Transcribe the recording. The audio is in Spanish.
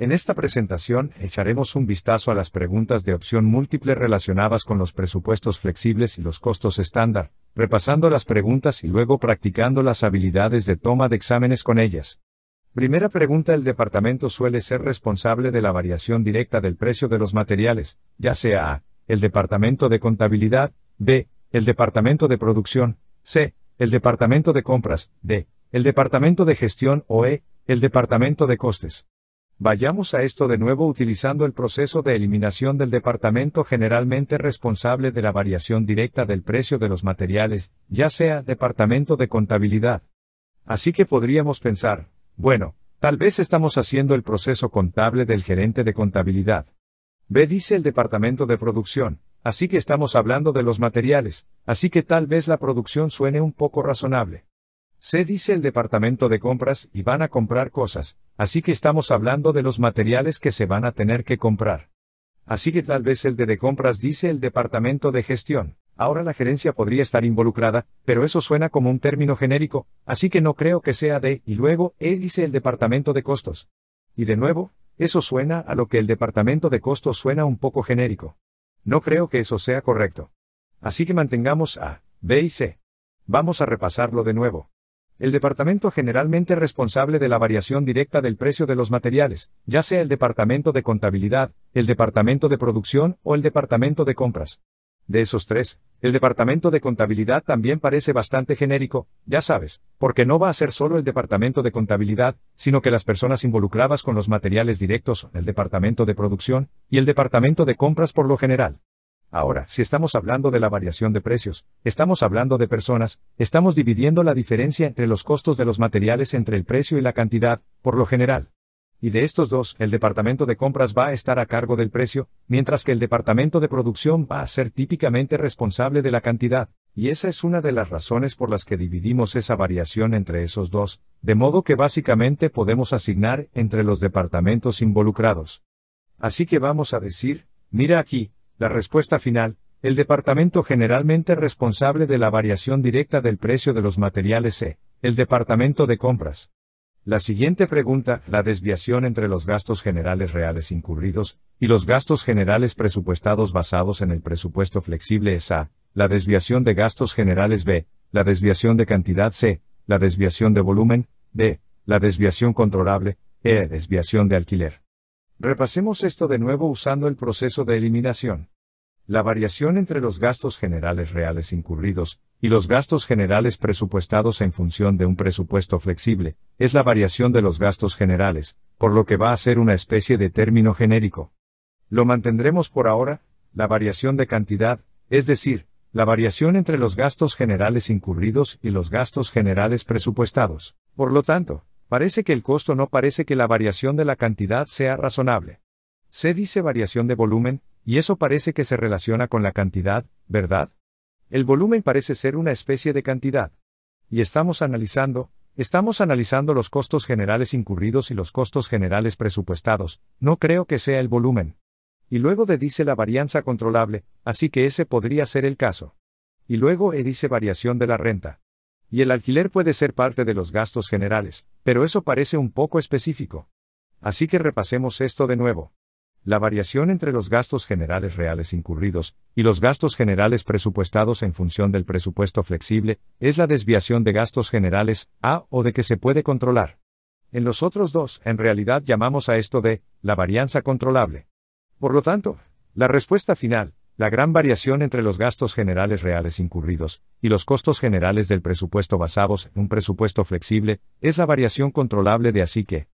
En esta presentación, echaremos un vistazo a las preguntas de opción múltiple relacionadas con los presupuestos flexibles y los costos estándar, repasando las preguntas y luego practicando las habilidades de toma de exámenes con ellas. Primera pregunta, el departamento suele ser responsable de la variación directa del precio de los materiales, ya sea A, el departamento de contabilidad, B, el departamento de producción, C, el departamento de compras, D, el departamento de gestión o E, el departamento de costes. Vayamos a esto de nuevo utilizando el proceso de eliminación del departamento generalmente responsable de la variación directa del precio de los materiales, ya sea departamento de contabilidad. Así que podríamos pensar, bueno, tal vez estamos haciendo el proceso contable del gerente de contabilidad. B dice el departamento de producción, así que estamos hablando de los materiales, así que tal vez la producción suene un poco razonable. Se dice el departamento de compras y van a comprar cosas, así que estamos hablando de los materiales que se van a tener que comprar. Así que tal vez el de, de compras dice el departamento de gestión. Ahora la gerencia podría estar involucrada, pero eso suena como un término genérico, así que no creo que sea de, y luego, E dice el departamento de costos. Y de nuevo, eso suena a lo que el departamento de costos suena un poco genérico. No creo que eso sea correcto. Así que mantengamos A, B y C. Vamos a repasarlo de nuevo el departamento generalmente responsable de la variación directa del precio de los materiales, ya sea el departamento de contabilidad, el departamento de producción o el departamento de compras. De esos tres, el departamento de contabilidad también parece bastante genérico, ya sabes, porque no va a ser solo el departamento de contabilidad, sino que las personas involucradas con los materiales directos, el departamento de producción y el departamento de compras por lo general. Ahora, si estamos hablando de la variación de precios, estamos hablando de personas, estamos dividiendo la diferencia entre los costos de los materiales entre el precio y la cantidad, por lo general. Y de estos dos, el departamento de compras va a estar a cargo del precio, mientras que el departamento de producción va a ser típicamente responsable de la cantidad, y esa es una de las razones por las que dividimos esa variación entre esos dos, de modo que básicamente podemos asignar entre los departamentos involucrados. Así que vamos a decir, mira aquí, la respuesta final, el departamento generalmente responsable de la variación directa del precio de los materiales C, e, el departamento de compras. La siguiente pregunta, la desviación entre los gastos generales reales incurridos y los gastos generales presupuestados basados en el presupuesto flexible es A, la desviación de gastos generales B, la desviación de cantidad C, la desviación de volumen, D, la desviación controlable, E, desviación de alquiler. Repasemos esto de nuevo usando el proceso de eliminación. La variación entre los gastos generales reales incurridos y los gastos generales presupuestados en función de un presupuesto flexible es la variación de los gastos generales, por lo que va a ser una especie de término genérico. Lo mantendremos por ahora, la variación de cantidad, es decir, la variación entre los gastos generales incurridos y los gastos generales presupuestados. Por lo tanto, Parece que el costo no parece que la variación de la cantidad sea razonable. Se dice variación de volumen, y eso parece que se relaciona con la cantidad, ¿verdad? El volumen parece ser una especie de cantidad. Y estamos analizando, estamos analizando los costos generales incurridos y los costos generales presupuestados, no creo que sea el volumen. Y luego de dice la varianza controlable, así que ese podría ser el caso. Y luego e dice variación de la renta. Y el alquiler puede ser parte de los gastos generales, pero eso parece un poco específico. Así que repasemos esto de nuevo. La variación entre los gastos generales reales incurridos y los gastos generales presupuestados en función del presupuesto flexible es la desviación de gastos generales a o de que se puede controlar. En los otros dos, en realidad llamamos a esto de la varianza controlable. Por lo tanto, la respuesta final, la gran variación entre los gastos generales reales incurridos y los costos generales del presupuesto basados en un presupuesto flexible es la variación controlable de así que,